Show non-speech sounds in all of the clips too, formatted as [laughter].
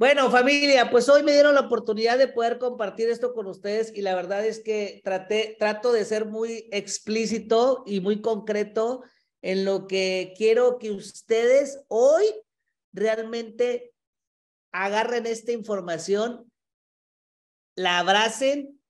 Bueno, familia, pues hoy me dieron la oportunidad de poder compartir esto con ustedes y la verdad es que traté, trato de ser muy explícito y muy concreto en lo que quiero que ustedes hoy realmente agarren esta información, la abracen,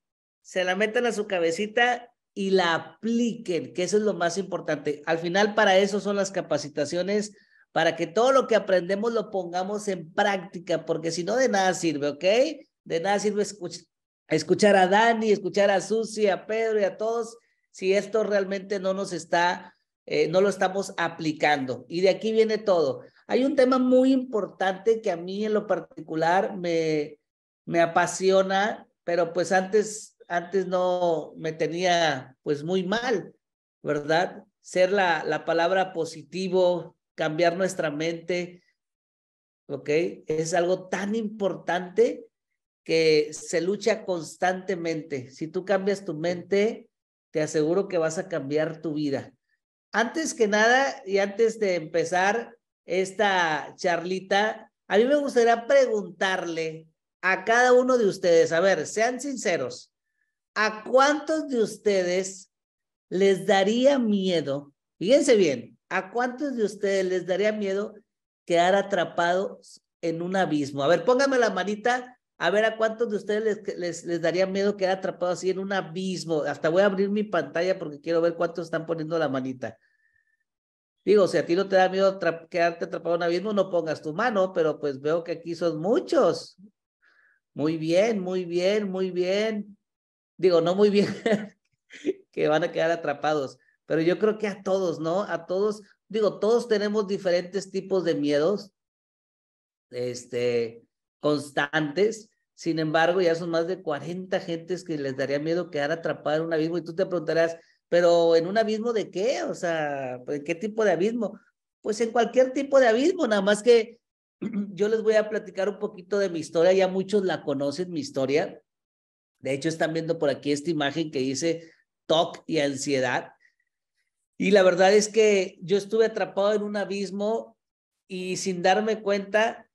se la metan a su cabecita y la apliquen, que eso es lo más importante. Al final para eso son las capacitaciones para que todo lo que aprendemos lo pongamos en práctica, porque si no, de nada sirve, ¿ok? De nada sirve escuchar a Dani, escuchar a Susi, a Pedro y a todos, si esto realmente no nos está, eh, no lo estamos aplicando. Y de aquí viene todo. Hay un tema muy importante que a mí en lo particular me, me apasiona, pero pues antes, antes no me tenía pues muy mal, ¿verdad? Ser la, la palabra positivo, cambiar nuestra mente, ¿ok? Es algo tan importante que se lucha constantemente. Si tú cambias tu mente, te aseguro que vas a cambiar tu vida. Antes que nada y antes de empezar esta charlita, a mí me gustaría preguntarle a cada uno de ustedes, a ver, sean sinceros, ¿a cuántos de ustedes les daría miedo? Fíjense bien, ¿A cuántos de ustedes les daría miedo quedar atrapados en un abismo? A ver, póngame la manita. A ver, ¿a cuántos de ustedes les, les, daría miedo quedar atrapados así en un abismo? Hasta voy a abrir mi pantalla porque quiero ver cuántos están poniendo la manita. Digo, si a ti no te da miedo quedarte atrapado en un abismo, no pongas tu mano, pero pues veo que aquí son muchos. Muy bien, muy bien, muy bien. Digo, no muy bien, [laughs] que van a quedar atrapados pero yo creo que a todos, ¿no? A todos, digo, todos tenemos diferentes tipos de miedos este, constantes. Sin embargo, ya son más de 40 gentes que les daría miedo quedar atrapada en un abismo y tú te preguntarás, pero ¿en un abismo de qué? O sea, ¿en qué tipo de abismo? Pues en cualquier tipo de abismo, nada más que [clears throat] yo les voy a platicar un poquito de mi historia, ya muchos la conocen, mi historia. De hecho, están viendo por aquí esta imagen que dice TOC y ansiedad. Y la verdad es que yo estuve atrapado en un abismo y sin darme cuenta,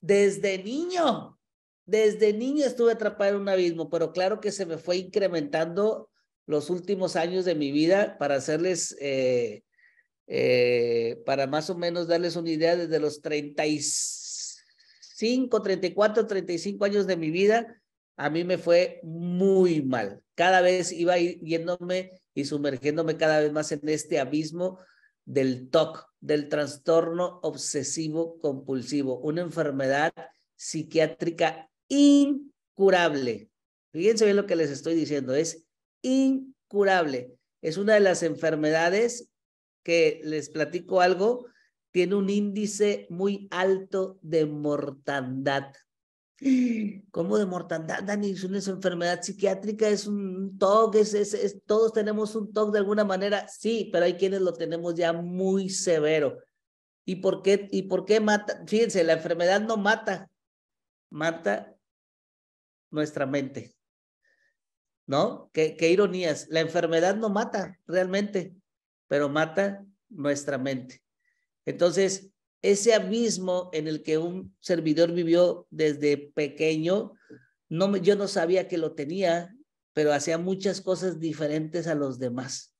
desde niño, desde niño estuve atrapado en un abismo, pero claro que se me fue incrementando los últimos años de mi vida para hacerles, eh, eh, para más o menos darles una idea, desde los 35, 34, 35 años de mi vida, a mí me fue muy mal. Cada vez iba yéndome y sumergiéndome cada vez más en este abismo del TOC, del trastorno obsesivo compulsivo, una enfermedad psiquiátrica incurable. Fíjense bien lo que les estoy diciendo, es incurable. Es una de las enfermedades que les platico algo, tiene un índice muy alto de mortandad. [gasps] ¿Cómo de mortandad, Dani, es una enfermedad psiquiátrica, es un TOC, es, es, todos tenemos un TOC de alguna manera, sí, pero hay quienes lo tenemos ya muy severo. ¿Y por qué, y por qué mata? Fíjense, la enfermedad no mata, mata nuestra mente. ¿No? Qué, qué ironías. La enfermedad no mata realmente, pero mata nuestra mente. Entonces, ese abismo en el que un servidor vivió desde pequeño, no, yo no sabía que lo tenía, pero hacía muchas cosas diferentes a los demás,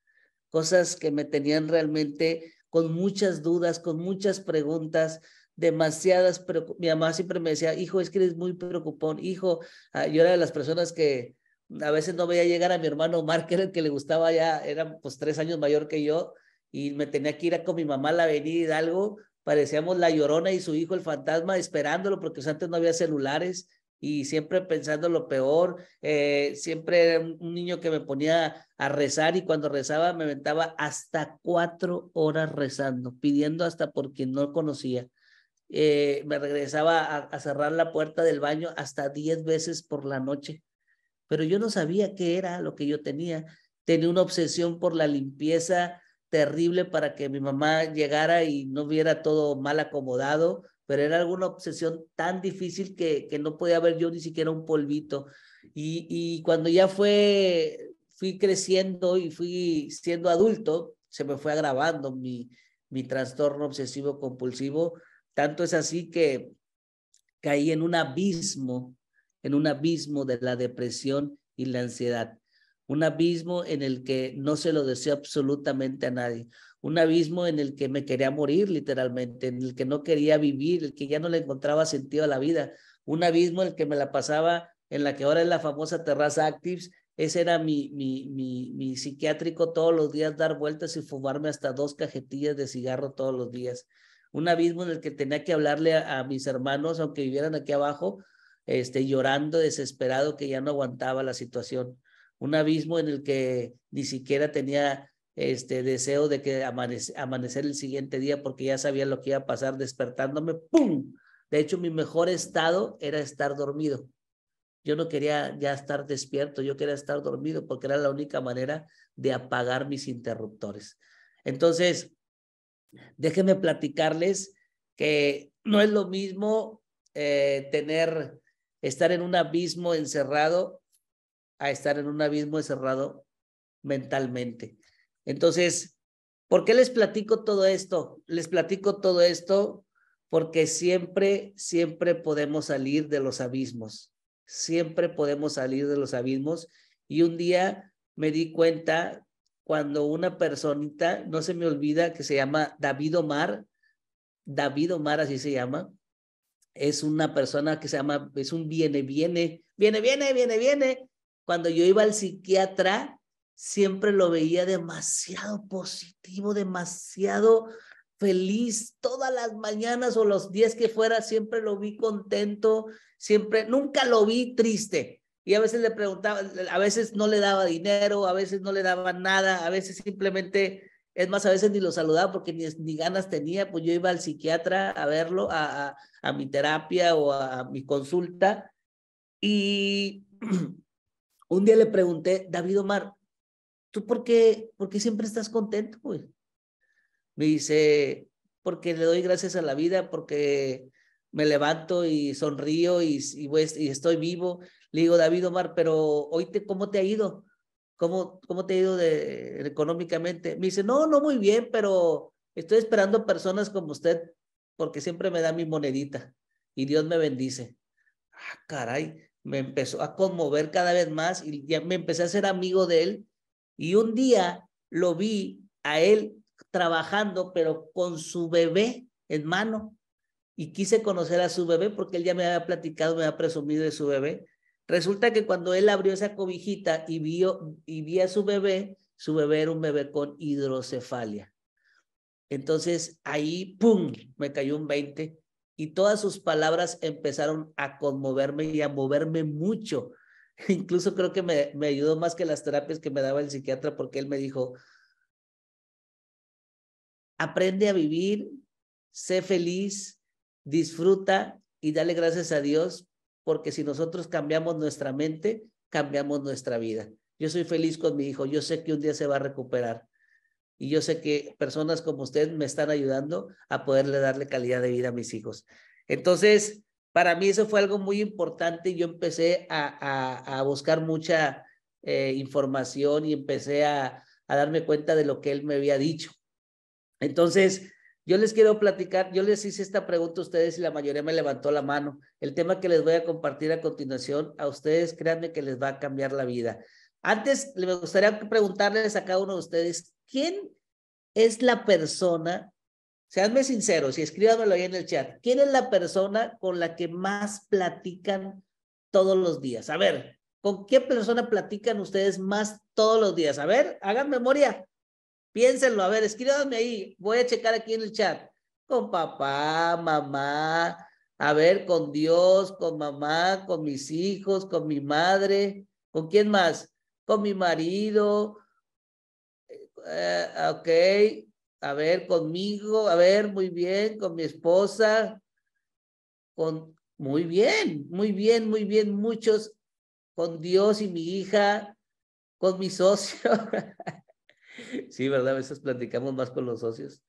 cosas que me tenían realmente con muchas dudas, con muchas preguntas, demasiadas, pero mi mamá siempre me decía, hijo, es que eres muy preocupón, hijo, ah, yo era de las personas que a veces no veía llegar a mi hermano Omar, que era el que le gustaba ya, era pues tres años mayor que yo, y me tenía que ir con mi mamá a la avenida algo parecíamos la llorona y su hijo el fantasma esperándolo porque antes no había celulares y siempre pensando lo peor, eh, siempre era un niño que me ponía a rezar y cuando rezaba me aventaba hasta cuatro horas rezando, pidiendo hasta por quien no conocía. Eh, me regresaba a, a, cerrar la puerta del baño hasta diez veces por la noche, pero yo no sabía qué era lo que yo tenía. Tenía una obsesión por la limpieza terrible para que mi mamá llegara y no viera todo mal acomodado, pero era alguna obsesión tan difícil que, que no podía ver yo ni siquiera un polvito. Y, y cuando ya fue, fui creciendo y fui siendo adulto, se me fue agravando mi, mi trastorno obsesivo compulsivo. Tanto es así que caí en un abismo, en un abismo de la depresión y la ansiedad un abismo en el que no se lo deseo absolutamente a nadie, un abismo en el que me quería morir literalmente, en el que no quería vivir, el que ya no le encontraba sentido a la vida, un abismo en el que me la pasaba en la que ahora es la famosa terraza Actives, ese era mi, mi, mi, psiquiátrico todos los días, dar vueltas y fumarme hasta dos cajetillas de cigarro todos los días. Un abismo en el que tenía que hablarle a, a mis hermanos, aunque vivieran aquí abajo, este, llorando, desesperado, que ya no aguantaba la situación un abismo en el que ni siquiera tenía este deseo de que amanecer el siguiente día porque ya sabía lo que iba a pasar despertándome, ¡pum! De hecho, mi mejor estado era estar dormido. Yo no quería ya estar despierto, yo quería estar dormido porque era la única manera de apagar mis interruptores. Entonces, déjenme platicarles que no es lo mismo eh, tener, estar en un abismo encerrado a estar en un abismo encerrado mentalmente. Entonces, ¿por qué les platico todo esto? Les platico todo esto porque siempre, siempre podemos salir de los abismos. Siempre podemos salir de los abismos. Y un día me di cuenta cuando una personita, no se me olvida, que se llama David Omar, David Omar así se llama, es una persona que se llama, es un viene, viene, viene, viene, viene, viene, cuando yo iba al psiquiatra, siempre lo veía demasiado positivo, demasiado feliz. Todas las mañanas o los días que fuera, siempre lo vi contento, siempre, nunca lo vi triste. Y a veces le preguntaba, a veces no le daba dinero, a veces no le daba nada, a veces simplemente, es más, a veces ni lo saludaba porque ni, ganas tenía, pues yo iba al psiquiatra a verlo, a, a, mi terapia o a, a mi consulta. Y [clears throat] Un día le pregunté, David Omar, ¿tú por qué, por siempre estás contento, güey? Me dice, porque le doy gracias a la vida, porque me levanto y sonrío y, estoy vivo. Le digo, David Omar, pero hoy te, ¿cómo te ha ido? ¿Cómo, cómo te ha ido de, económicamente? Me dice, no, no muy bien, pero estoy esperando personas como usted porque siempre me da mi monedita y Dios me bendice. Ah, caray, me empezó a conmover cada vez más y ya me empecé a ser amigo de él. Y un día lo vi a él trabajando, pero con su bebé en mano. Y quise conocer a su bebé porque él ya me había platicado, me había presumido de su bebé. Resulta que cuando él abrió esa cobijita y vio y vi a su bebé, su bebé era un bebé con hidrocefalia. Entonces ahí, ¡pum!, me cayó un 20 y todas sus palabras empezaron a conmoverme y a moverme mucho. [laughs] Incluso creo que me, me ayudó más que las terapias que me daba el psiquiatra porque él me dijo, aprende a vivir, sé feliz, disfruta y dale gracias a Dios porque si nosotros cambiamos nuestra mente, cambiamos nuestra vida. Yo soy feliz con mi hijo, yo sé que un día se va a recuperar. Y yo sé que personas como ustedes me están ayudando a poderle darle calidad de vida a mis hijos. Entonces, para mí eso fue algo muy importante. y Yo empecé a, a, buscar mucha eh, información y empecé a, a, darme cuenta de lo que él me había dicho. Entonces, yo les quiero platicar, yo les hice esta pregunta a ustedes y la mayoría me levantó la mano. El tema que les voy a compartir a continuación, a ustedes créanme que les va a cambiar la vida. Antes, me gustaría preguntarles a cada uno de ustedes, ¿quién es la persona? Seanme sinceros y escríbanmelo ahí en el chat. ¿Quién es la persona con la que más platican todos los días? A ver, ¿con qué persona platican ustedes más todos los días? A ver, hagan memoria. Piénsenlo, a ver, escríbanme ahí. Voy a checar aquí en el chat. Con papá, mamá, a ver, con Dios, con mamá, con mis hijos, con mi madre, ¿con quién más? Con mi marido, eh, ah, ok, a ver, conmigo, a ver, muy bien, con mi esposa, con, muy bien, muy bien, muy bien, muchos, con Dios y mi hija, con mi socio. [laughs] sí, ¿verdad? A veces platicamos más con los socios.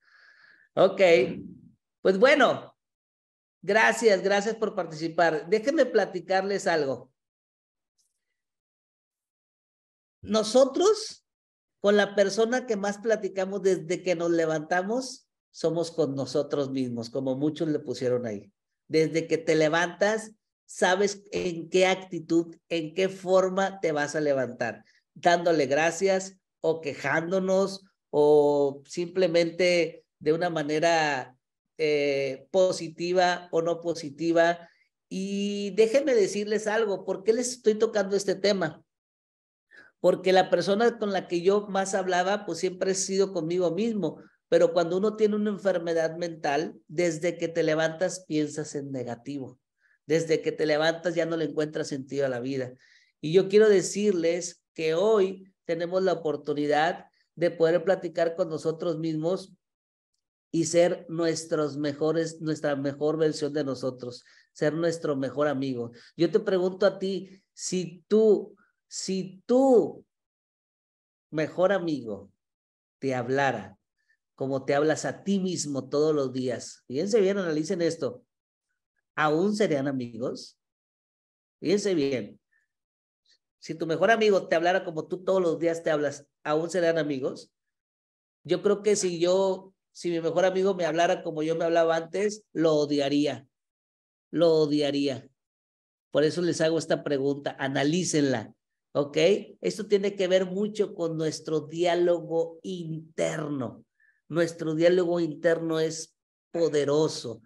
Ok, pues bueno, gracias, gracias por participar. Déjenme platicarles algo. Nosotros con la persona que más platicamos desde que nos levantamos, somos con nosotros mismos, como muchos le pusieron ahí. Desde que te levantas, sabes en qué actitud, en qué forma te vas a levantar, dándole gracias o quejándonos o simplemente de una manera eh, positiva o no positiva. Y déjenme decirles algo, ¿por qué les estoy tocando este tema? porque la persona con la que yo más hablaba, pues siempre he sido conmigo mismo, pero cuando uno tiene una enfermedad mental, desde que te levantas piensas en negativo, desde que te levantas ya no le encuentras sentido a la vida. Y yo quiero decirles que hoy tenemos la oportunidad de poder platicar con nosotros mismos y ser nuestros mejores, nuestra mejor versión de nosotros, ser nuestro mejor amigo. Yo te pregunto a ti, si tú si tu mejor amigo, te hablara como te hablas a ti mismo todos los días, fíjense bien, analicen esto, ¿aún serían amigos? Fíjense bien, si tu mejor amigo te hablara como tú todos los días te hablas, ¿aún serían amigos? Yo creo que si yo, si mi mejor amigo me hablara como yo me hablaba antes, lo odiaría, lo odiaría. Por eso les hago esta pregunta, analícenla. ¿Ok? Esto tiene que ver mucho con nuestro diálogo interno. Nuestro diálogo interno es poderoso.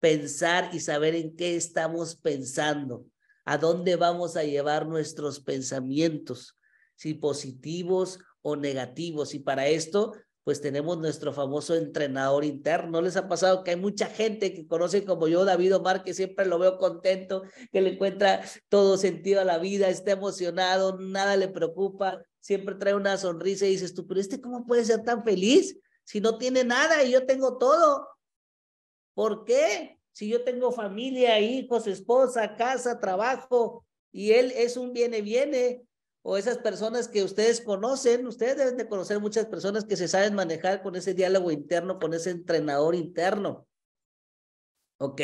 Pensar y saber en qué estamos pensando, a dónde vamos a llevar nuestros pensamientos, si positivos o negativos. Y para esto pues tenemos nuestro famoso entrenador interno. ¿No les ha pasado que hay mucha gente que conoce como yo, David Omar, que siempre lo veo contento, que le encuentra todo sentido a la vida, está emocionado, nada le preocupa, siempre trae una sonrisa y dices tú, pero este cómo puede ser tan feliz si no tiene nada y yo tengo todo? ¿Por qué? Si yo tengo familia, hijos, esposa, casa, trabajo y él es un viene, viene, o esas personas que ustedes conocen, ustedes deben de conocer muchas personas que se saben manejar con ese diálogo interno, con ese entrenador interno. ¿Ok?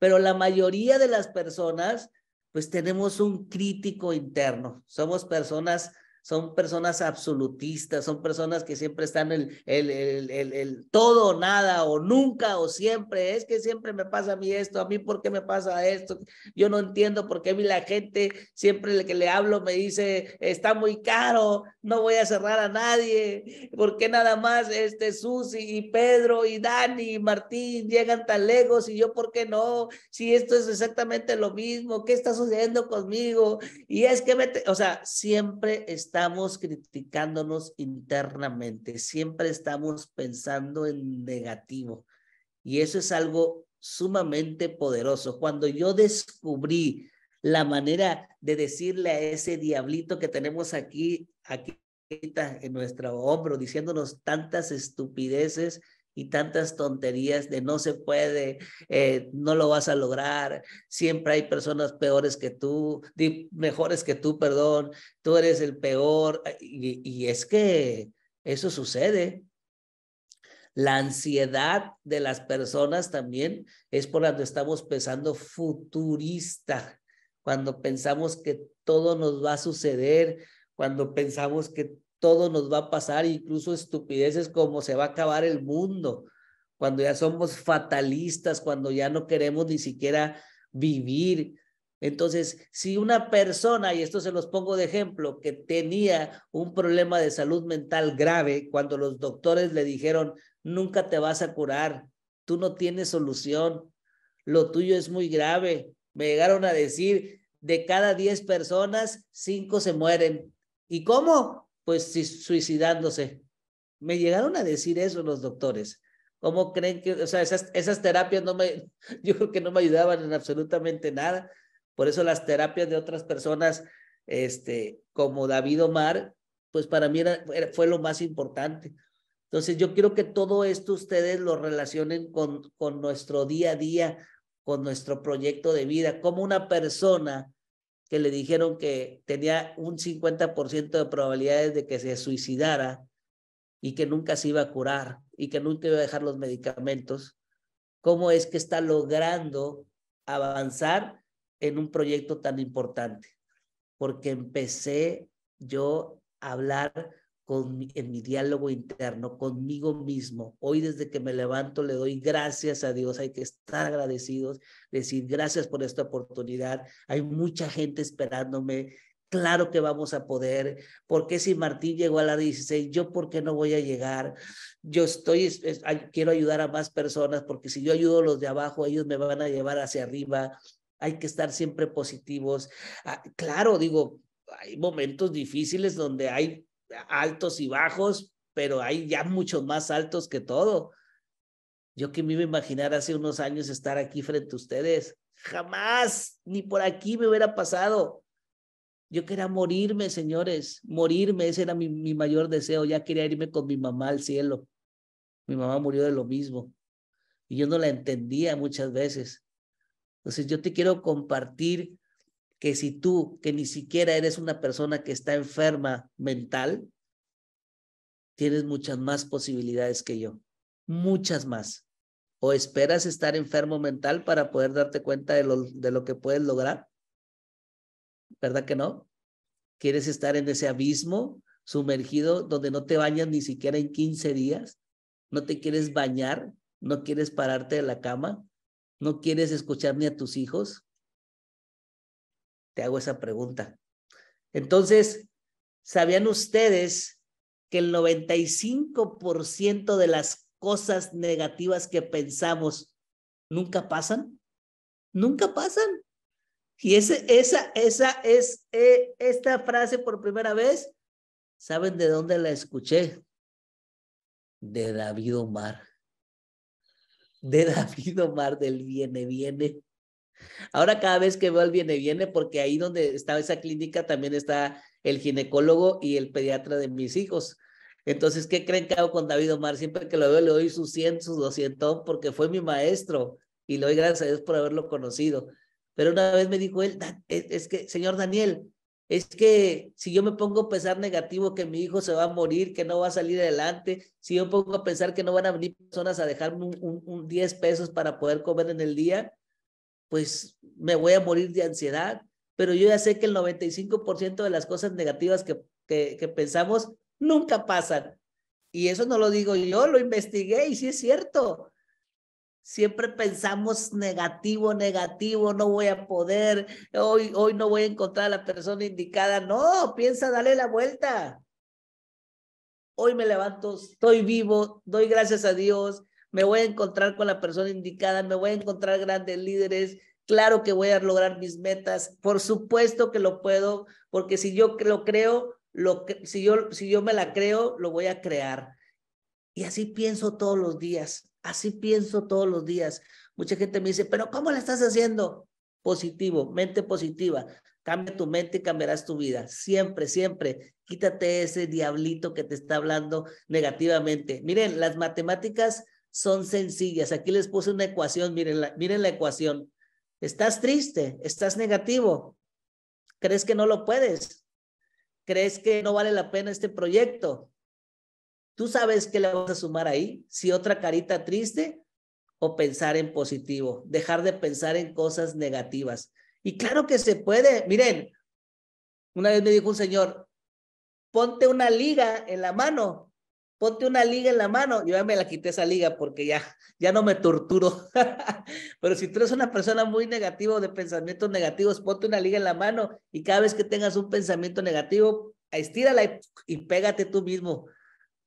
Pero la mayoría de las personas, pues tenemos un crítico interno. Somos personas son personas absolutistas, son personas que siempre están el, el, el, todo o nada, o nunca, o siempre, es que siempre me pasa a mí esto, a mí por qué me pasa esto, yo no entiendo por qué a mí la gente siempre que le hablo me dice, está muy caro, no voy a cerrar a nadie, por qué nada más este Susi y Pedro y Dani y Martín llegan tan lejos y yo por qué no, si esto es exactamente lo mismo, ¿qué está sucediendo conmigo? Y es que, me o sea, siempre está estamos criticándonos internamente, siempre estamos pensando en negativo. Y eso es algo sumamente poderoso. Cuando yo descubrí la manera de decirle a ese diablito que tenemos aquí, aquí en nuestro hombro, diciéndonos tantas estupideces, y tantas tonterías de no se puede, eh, no lo vas a lograr, siempre hay personas peores que tú, mejores que tú, perdón, tú eres el peor. Y, es que eso sucede. La ansiedad de las personas también es por la estamos pensando futurista, cuando pensamos que todo nos va a suceder, cuando pensamos que todo nos va a pasar, incluso estupideces como se va a acabar el mundo, cuando ya somos fatalistas, cuando ya no queremos ni siquiera vivir. Entonces, si una persona, y esto se los pongo de ejemplo, que tenía un problema de salud mental grave, cuando los doctores le dijeron, nunca te vas a curar, tú no tienes solución, lo tuyo es muy grave, me llegaron a decir, de cada 10 personas, cinco se mueren. ¿Y cómo? pues suicidándose. Me llegaron a decir eso los doctores. ¿Cómo creen que, o sea, esas, esas terapias no me, [laughs] yo creo que no me ayudaban en absolutamente nada. Por eso las terapias de otras personas, este, como David Omar, pues para mí fue lo más importante. Entonces yo quiero que todo esto ustedes lo relacionen con, con nuestro día a día, con nuestro proyecto de vida, como una persona que le dijeron que tenía un 50% de probabilidades de que se suicidara y que nunca se iba a curar y que nunca iba a dejar los medicamentos, ¿cómo es que está logrando avanzar en un proyecto tan importante? Porque empecé yo a hablar en mi diálogo interno conmigo mismo. Hoy desde que me levanto le doy gracias a Dios, hay que estar agradecidos, decir gracias por esta oportunidad. Hay mucha gente esperándome. Claro que vamos a poder, porque si Martín llegó a la 16, yo por qué no voy a llegar? Yo estoy, quiero ayudar a más personas, porque si yo ayudo a los de abajo, ellos me van a llevar hacia arriba. Hay que estar siempre positivos. Ah, claro, digo, hay momentos difíciles donde hay altos y bajos, pero hay ya muchos más altos que todo. Yo que me iba a imaginar hace unos años estar aquí frente a ustedes. Jamás, ni por aquí me hubiera pasado. Yo quería morirme, señores, morirme, ese era mi, mayor deseo. Ya quería irme con mi mamá al cielo. Mi mamá murió de lo mismo. Y yo no la entendía muchas veces. Entonces yo te quiero compartir que si tú, que ni siquiera eres una persona que está enferma mental, tienes muchas más posibilidades que yo, muchas más. ¿O esperas estar enfermo mental para poder darte cuenta de lo, de lo que puedes lograr? ¿Verdad que no? ¿Quieres estar en ese abismo sumergido donde no te bañas ni siquiera en 15 días? ¿No te quieres bañar? ¿No quieres pararte de la cama? ¿No quieres escuchar ni a tus hijos? Te hago esa pregunta. Entonces, ¿sabían ustedes que el 95% de las cosas negativas que pensamos nunca pasan? Nunca pasan. Y ese, esa, esa es eh, esta frase por primera vez. ¿Saben de dónde la escuché? De David Omar. De David Omar del Viene, Viene. Ahora cada vez que veo al viene, viene, porque ahí donde estaba esa clínica también está el ginecólogo y el pediatra de mis hijos. Entonces, ¿qué creen que hago con David Omar? Siempre que lo veo le doy sus 100, sus 200, porque fue mi maestro y le doy gracias a Dios por haberlo conocido. Pero una vez me dijo él, e, es que, señor Daniel, es que si yo me pongo a pensar negativo que mi hijo se va a morir, que no va a salir adelante, si yo pongo a pensar que no van a venir personas a dejarme un, un 10 pesos para poder comer en el día, pues me voy a morir de ansiedad, pero yo ya sé que el 95% de las cosas negativas que, pensamos nunca pasan. Y eso no lo digo yo, lo investigué y sí es cierto. Siempre pensamos negativo, negativo, no voy a poder, hoy, hoy no voy a encontrar a la persona indicada. No, piensa, dale la vuelta. Hoy me levanto, estoy vivo, doy gracias a Dios, me voy a encontrar con la persona indicada, me voy a encontrar grandes líderes, claro que voy a lograr mis metas, por supuesto que lo puedo, porque si yo lo creo, lo, si, yo, si yo me la creo, lo voy a crear. Y así pienso todos los días, así pienso todos los días. Mucha gente me dice, pero ¿cómo la estás haciendo? Positivo, mente positiva. Cambia tu mente y cambiarás tu vida. Siempre, siempre. Quítate ese diablito que te está hablando negativamente. Miren, las matemáticas son sencillas. Aquí les puse una ecuación, miren la, miren la ecuación. ¿Estás triste? ¿Estás negativo? ¿Crees que no lo puedes? ¿Crees que no vale la pena este proyecto? Tú sabes qué le vas a sumar ahí, si otra carita triste o pensar en positivo, dejar de pensar en cosas negativas. Y claro que se puede. Miren, una vez me dijo un señor, ponte una liga en la mano ponte una liga en la mano. Yo ya me la quité esa liga porque ya, ya no me torturo. [laughs] Pero si tú eres una persona muy negativa o de pensamientos negativos, ponte una liga en la mano y cada vez que tengas un pensamiento negativo, estírala y, pégate tú mismo.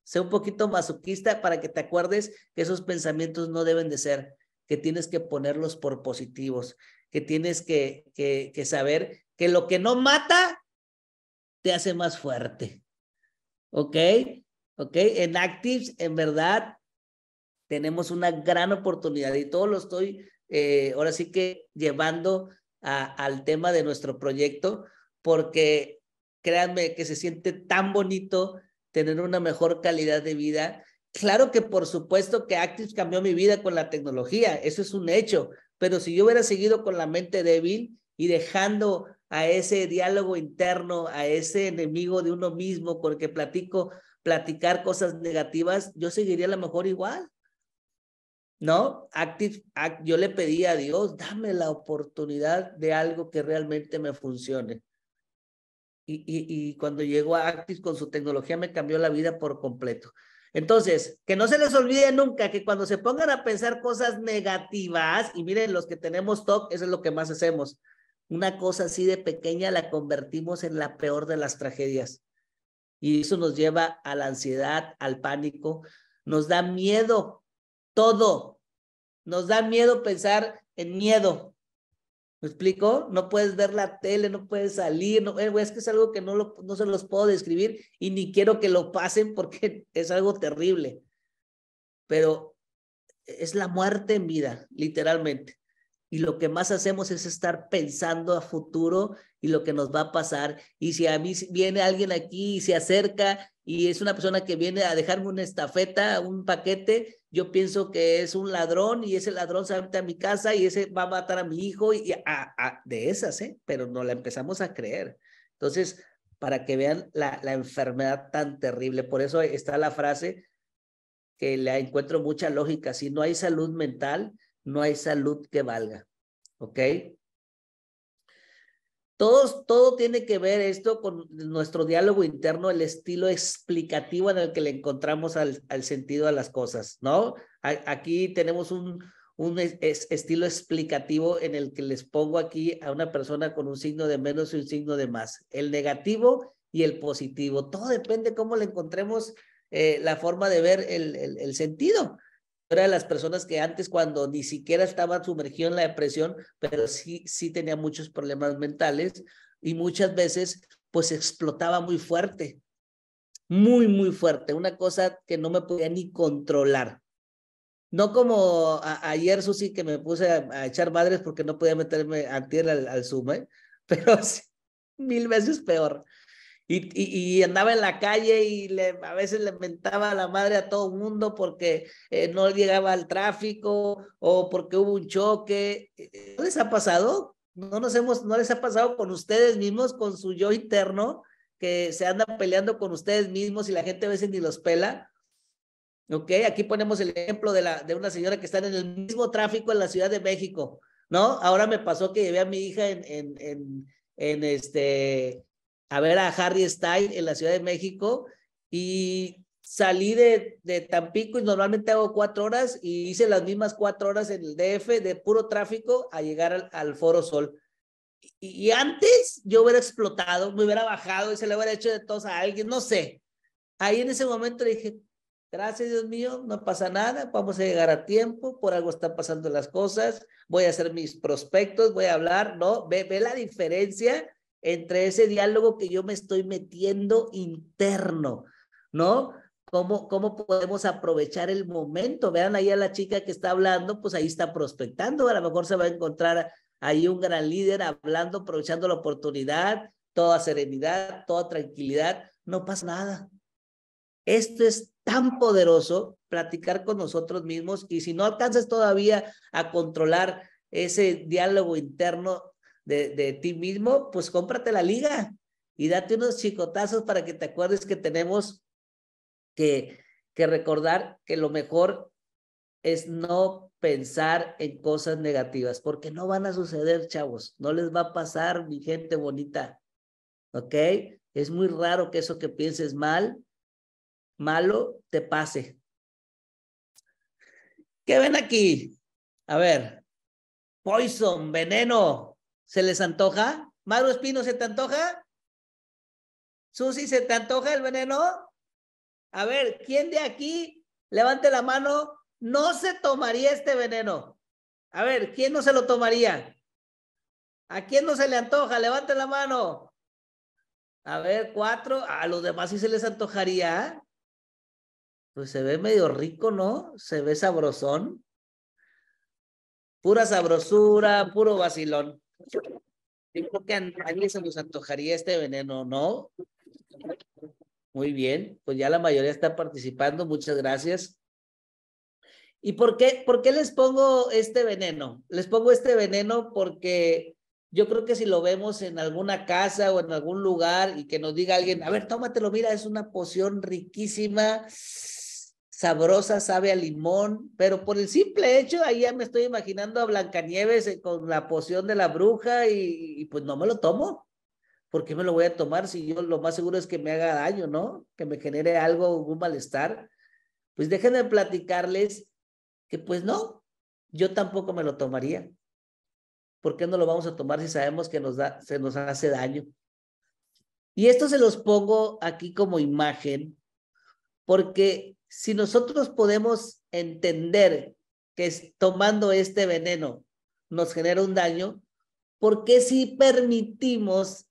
Sé un poquito masoquista para que te acuerdes que esos pensamientos no deben de ser, que tienes que ponerlos por positivos, que tienes que, que, que saber que lo que no mata te hace más fuerte. ¿Ok? ¿Ok? En Actives, en verdad, tenemos una gran oportunidad y todo lo estoy eh, ahora sí que llevando al tema de nuestro proyecto, porque créanme que se siente tan bonito tener una mejor calidad de vida. Claro que por supuesto que Actives cambió mi vida con la tecnología, eso es un hecho, pero si yo hubiera seguido con la mente débil y dejando a ese diálogo interno, a ese enemigo de uno mismo con el que platico platicar cosas negativas, yo seguiría a lo mejor igual. ¿No? Active, yo le pedí a Dios, dame la oportunidad de algo que realmente me funcione. Y, cuando llegó a Active con su tecnología me cambió la vida por completo. Entonces, que no se les olvide nunca que cuando se pongan a pensar cosas negativas, y miren los que tenemos TOC, eso es lo que más hacemos, una cosa así de pequeña la convertimos en la peor de las tragedias. Y eso nos lleva a la ansiedad, al pánico, nos da miedo todo. Nos da miedo pensar en miedo. ¿Me explico? No puedes ver la tele, no puedes salir. No, eh, es que es algo que no, no se los puedo describir y ni quiero que lo pasen porque [laughs] es algo terrible. Pero es la muerte en vida, literalmente. Y lo que más hacemos es estar pensando a futuro y lo que nos va a pasar. Y si a mí viene alguien aquí y se acerca y es una persona que viene a dejarme una estafeta, un paquete, yo pienso que es un ladrón y ese ladrón se va a mi casa y ese va a matar a mi hijo y de esas, ¿eh? Pero no la empezamos a creer. Entonces, para que vean la, la enfermedad tan terrible, por eso está la frase que le encuentro mucha lógica. Si no hay salud mental, no hay salud que valga. ¿Ok? Todos, todo tiene que ver esto con nuestro diálogo interno, el estilo explicativo en el que le encontramos al, sentido a las cosas, ¿no? aquí tenemos un, un estilo explicativo en el que les pongo aquí a una persona con un signo de menos y un signo de más, el negativo y el positivo. Todo depende cómo le encontremos eh, la forma de ver el, el sentido era de las personas que antes cuando ni siquiera estaba sumergido en la depresión, pero sí, sí tenía muchos problemas mentales y muchas veces pues explotaba muy fuerte, muy, muy fuerte, una cosa que no me podía ni controlar. No como ayer, Susi, que me puse a, echar madres porque no podía meterme a tierra al, al ¿eh? [laughs] pero mil veces peor. Y, andaba en la calle y a veces le mentaba a la madre a todo el mundo porque eh, no llegaba al tráfico o porque hubo un choque. Eh, ¿No les ha pasado? ¿No, nos hemos, ¿No les ha pasado con ustedes mismos, con su yo interno, que se anda peleando con ustedes mismos y la gente a veces ni los pela? ¿Ok? Aquí ponemos el ejemplo de, la, de una señora que está en el mismo tráfico en la Ciudad de México, ¿no? Ahora me pasó que llevé a mi hija en, en, en, en este a ver a Harry Style en la Ciudad de México y salí de, de, Tampico y normalmente hago cuatro horas y hice las mismas cuatro horas en el DF de puro tráfico a llegar al, Foro Sol. Y, antes yo hubiera explotado, me hubiera bajado y se le hubiera hecho de todos a alguien, no sé. Ahí en ese momento le dije, gracias Dios mío, no pasa nada, vamos a llegar a tiempo, por algo están pasando las cosas, voy a hacer mis prospectos, voy a hablar, ¿no? Ve, ve la diferencia entre ese diálogo que yo me estoy metiendo interno, ¿no? ¿Cómo, ¿Cómo podemos aprovechar el momento? Vean ahí a la chica que está hablando, pues ahí está prospectando, a lo mejor se va a encontrar ahí un gran líder hablando, aprovechando la oportunidad, toda serenidad, toda tranquilidad, no pasa nada. Esto es tan poderoso, platicar con nosotros mismos y si no alcanzas todavía a controlar ese diálogo interno, de, ti mismo, pues cómprate la liga y date unos chicotazos para que te acuerdes que tenemos que, que recordar que lo mejor es no pensar en cosas negativas, porque no van a suceder, chavos, no les va a pasar, mi gente bonita, ¿ok? Es muy raro que eso que pienses mal, malo, te pase. ¿Qué ven aquí? A ver, poison, veneno, ¿Se les antoja? ¿Maru Espino se te antoja? ¿Susi se te antoja el veneno? A ver, ¿quién de aquí levante la mano? No se tomaría este veneno. A ver, ¿quién no se lo tomaría? ¿A quién no se le antoja? Levante la mano. A ver, cuatro. A los demás sí se les antojaría. Pues se ve medio rico, ¿no? Se ve sabrosón. Pura sabrosura, puro vacilón. Yo creo que a nadie se nos antojaría este veneno, ¿no? Muy bien, pues ya la mayoría está participando, muchas gracias. ¿Y por qué, por qué les pongo este veneno? Les pongo este veneno porque yo creo que si lo vemos en alguna casa o en algún lugar y que nos diga alguien, a ver, tómatelo, mira, es una poción riquísima, sabrosa, sabe a limón, pero por el simple hecho, ahí ya me estoy imaginando a Blancanieves eh, con la poción de la bruja y, pues no me lo tomo. ¿Por qué me lo voy a tomar si yo lo más seguro es que me haga daño, ¿no? Que me genere algo, un malestar. Pues déjenme platicarles que pues no, yo tampoco me lo tomaría. ¿Por qué no lo vamos a tomar si sabemos que nos da, se nos hace daño? Y esto se los pongo aquí como imagen, porque si nosotros podemos entender que tomando este veneno nos genera un daño, ¿por qué si permitimos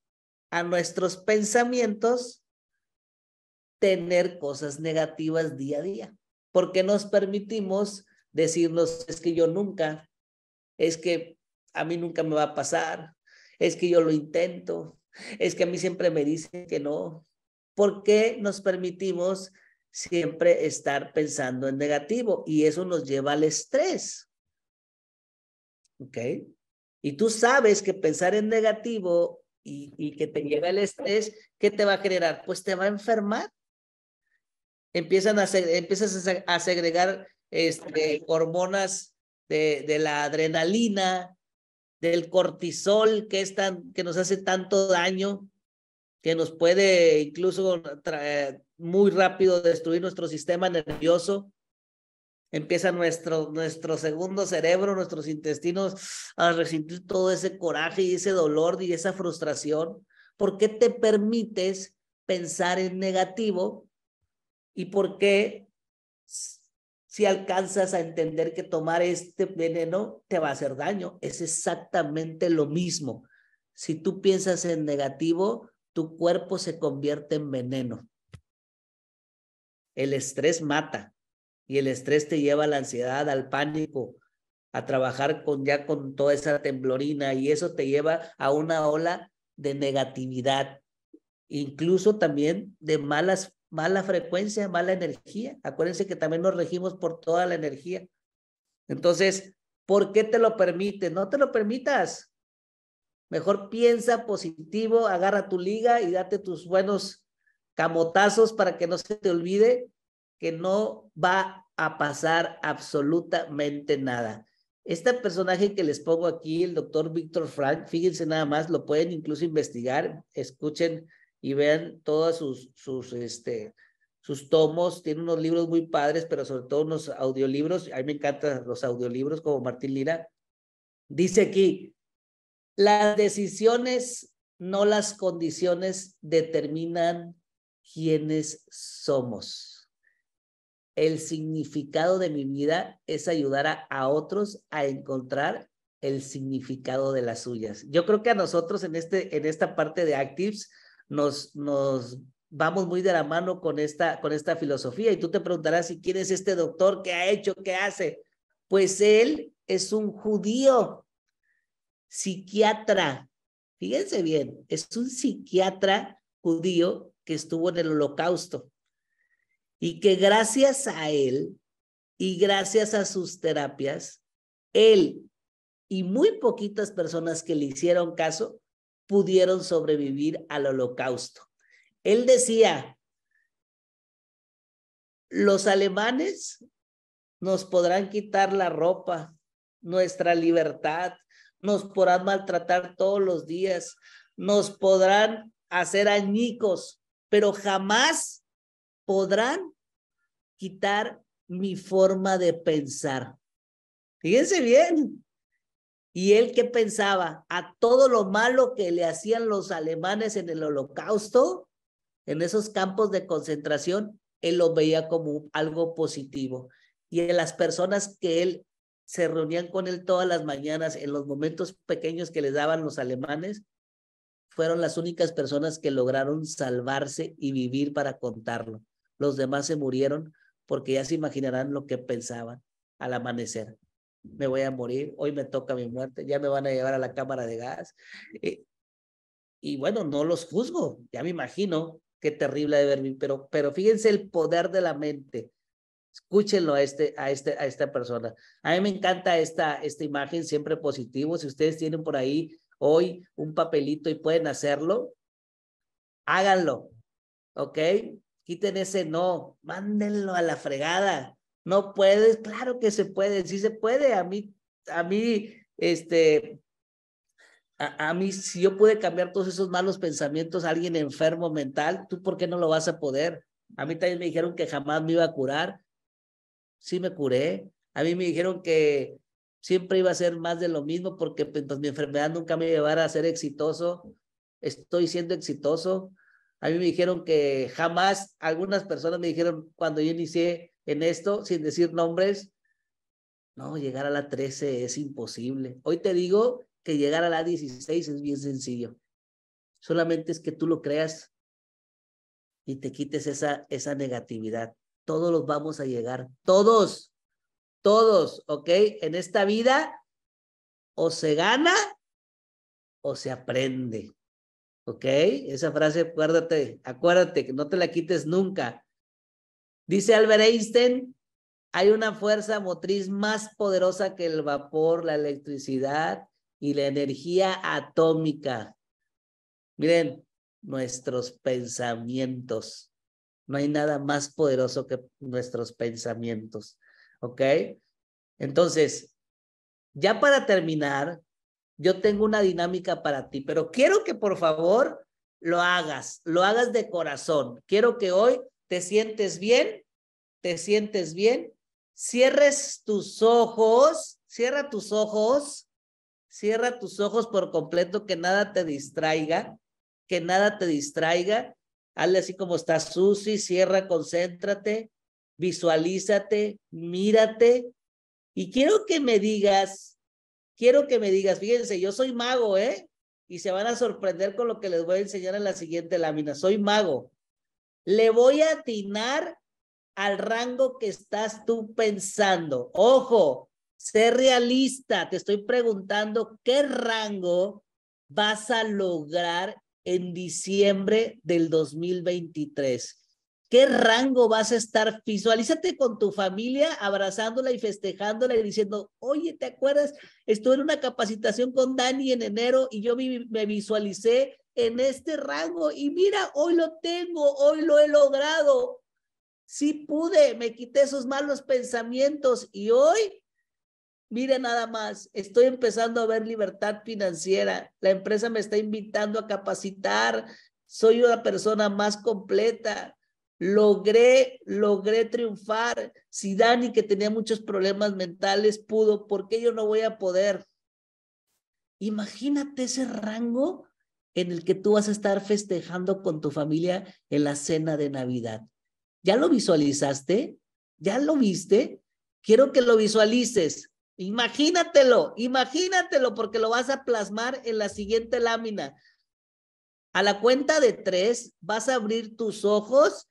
a nuestros pensamientos tener cosas negativas día a día? ¿Por qué nos permitimos decirnos, es que yo nunca, es que a mí nunca me va a pasar, es que yo lo intento, es que a mí siempre me dicen que no? ¿Por qué nos permitimos siempre estar pensando en negativo y eso nos lleva al estrés. ¿Ok? Y tú sabes que pensar en negativo y, que te lleva al estrés, ¿qué te va a generar? Pues te va a enfermar. Empiezan a, empiezas a segregar este, hormonas de, de la adrenalina, del cortisol que, que nos hace tanto daño, que nos puede incluso muy rápido destruir nuestro sistema nervioso. Empieza nuestro, nuestro segundo cerebro, nuestros intestinos a resentir todo ese coraje y ese dolor y esa frustración. ¿Por qué te permites pensar en negativo? ¿Y por qué si alcanzas a entender que tomar este veneno te va a hacer daño? Es exactamente lo mismo. Si tú piensas en negativo, tu cuerpo se convierte en veneno. El estrés mata y el estrés te lleva a la ansiedad, al pánico, a trabajar con ya con toda esa temblorina y eso te lleva a una ola de negatividad, incluso también de malas mala frecuencia, mala energía. Acuérdense que también nos regimos por toda la energía. Entonces, ¿por qué te lo permite? No te lo permitas. Mejor piensa positivo, agarra tu liga y date tus buenos camotazos para que no se te olvide que no va a pasar absolutamente nada. Este personaje que les pongo aquí, el doctor Víctor Frank, fíjense nada más, lo pueden incluso investigar, escuchen y vean todos sus, sus, este, sus tomos, tiene unos libros muy padres, pero sobre todo unos audiolibros, a mí me encantan los audiolibros como Martín Lira. Dice aquí, las decisiones, no las condiciones, determinan quiénes somos. El significado de mi vida es ayudar a, otros a encontrar el significado de las suyas. Yo creo que a nosotros en, este, en esta parte de Actives nos, nos vamos muy de la mano con esta, con esta filosofía. Y tú te preguntarás, ¿y quién es este doctor? ¿Qué ha hecho? ¿Qué hace? Pues él es un judío psiquiatra, fíjense bien, es un psiquiatra judío que estuvo en el holocausto y que gracias a él y gracias a sus terapias, él y muy poquitas personas que le hicieron caso pudieron sobrevivir al holocausto. Él decía, los alemanes nos podrán quitar la ropa, nuestra libertad, nos podrán maltratar todos los días, nos podrán hacer añicos, pero jamás podrán quitar mi forma de pensar. Fíjense bien. Y él que pensaba a todo lo malo que le hacían los alemanes en el holocausto, en esos campos de concentración, él lo veía como algo positivo. Y en las personas que él se reunían con él todas las mañanas en los momentos pequeños que les daban los alemanes, fueron las únicas personas que lograron salvarse y vivir para contarlo. Los demás se murieron porque ya se imaginarán lo que pensaban al amanecer. Me voy a morir, hoy me toca mi muerte, ya me van a llevar a la cámara de gas. Eh, y, bueno, no los juzgo, ya me imagino qué terrible de ver, pero, pero fíjense el poder de la mente Escúchenlo a, este, a, este, a esta persona. A mí me encanta esta, esta imagen, siempre positivo. Si ustedes tienen por ahí hoy un papelito y pueden hacerlo, háganlo. ¿Ok? Quiten ese no, mándenlo a la fregada. No puedes, claro que se puede, sí se puede. A mí, a mí, este, a, a, mí, si yo pude cambiar todos esos malos pensamientos a alguien enfermo mental, ¿tú por qué no lo vas a poder? A mí también me dijeron que jamás me iba a curar sí me curé. A mí me dijeron que siempre iba a ser más de lo mismo porque pues, pues mi enfermedad nunca me llevara a ser exitoso. Estoy siendo exitoso. A mí me dijeron que jamás, algunas personas me dijeron cuando yo inicié en esto, sin decir nombres, no, llegar a la 13 es imposible. Hoy te digo que llegar a la 16 es bien sencillo. Solamente es que tú lo creas y te quites esa, esa negatividad todos los vamos a llegar, todos, todos, ¿ok? En esta vida o se gana o se aprende, ¿ok? Esa frase, acuérdate, acuérdate, que no te la quites nunca. Dice Albert Einstein, hay una fuerza motriz más poderosa que el vapor, la electricidad y la energía atómica. Miren, nuestros pensamientos. No hay nada más poderoso que nuestros pensamientos. ¿Ok? Entonces, ya para terminar, yo tengo una dinámica para ti, pero quiero que por favor lo hagas, lo hagas de corazón. Quiero que hoy te sientes bien, te sientes bien, cierres tus ojos, cierra tus ojos, cierra tus ojos por completo, que nada te distraiga, que nada te distraiga Hazle así como está Susi, cierra, concéntrate, visualízate, mírate. Y quiero que me digas, quiero que me digas, fíjense, yo soy mago, ¿eh? Y se van a sorprender con lo que les voy a enseñar en la siguiente lámina. Soy mago. Le voy a atinar al rango que estás tú pensando. Ojo, sé realista. Te estoy preguntando qué rango vas a lograr en diciembre del 2023. ¿Qué rango vas a estar? Visualízate con tu familia abrazándola y festejándola y diciendo, oye, ¿te acuerdas? Estuve en una capacitación con Dani en enero y yo me visualicé en este rango y mira, hoy lo tengo, hoy lo he logrado. Sí pude, me quité esos malos pensamientos y hoy Mire nada más, estoy empezando a ver libertad financiera. La empresa me está invitando a capacitar. Soy una persona más completa. Logré, logré triunfar. Si Dani, que tenía muchos problemas mentales, pudo, ¿por qué yo no voy a poder? Imagínate ese rango en el que tú vas a estar festejando con tu familia en la cena de Navidad. ¿Ya lo visualizaste? ¿Ya lo viste? Quiero que lo visualices. Imagínatelo, imagínatelo, porque lo vas a plasmar en la siguiente lámina. A la cuenta de tres, vas a abrir tus ojos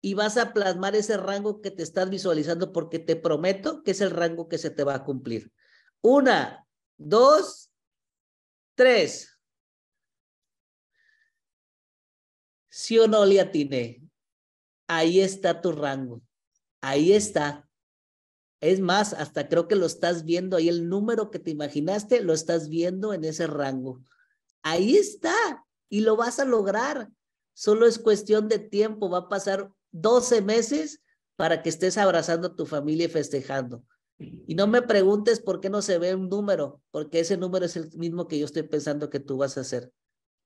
y vas a plasmar ese rango que te estás visualizando, porque te prometo que es el rango que se te va a cumplir. Una, dos, tres. Si o no le atiné, ahí está tu rango, ahí está es más, hasta creo que lo estás viendo ahí, el número que te imaginaste, lo estás viendo en ese rango. Ahí está y lo vas a lograr. Solo es cuestión de tiempo, va a pasar 12 meses para que estés abrazando a tu familia y festejando. Y no me preguntes por qué no se ve un número, porque ese número es el mismo que yo estoy pensando que tú vas a hacer.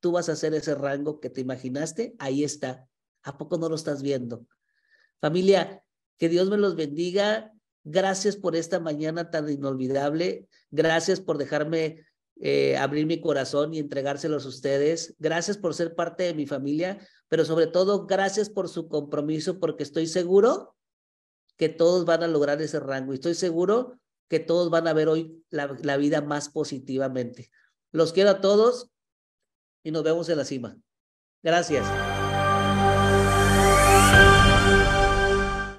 Tú vas a hacer ese rango que te imaginaste, ahí está. ¿A poco no lo estás viendo? Familia, que Dios me los bendiga, Gracias por esta mañana tan inolvidable. Gracias por dejarme eh, abrir mi corazón y entregárselos a ustedes. Gracias por ser parte de mi familia, pero sobre todo gracias por su compromiso porque estoy seguro que todos van a lograr ese rango y estoy seguro que todos van a ver hoy la vida más positivamente. Los quiero a todos y nos vemos en la cima. Gracias.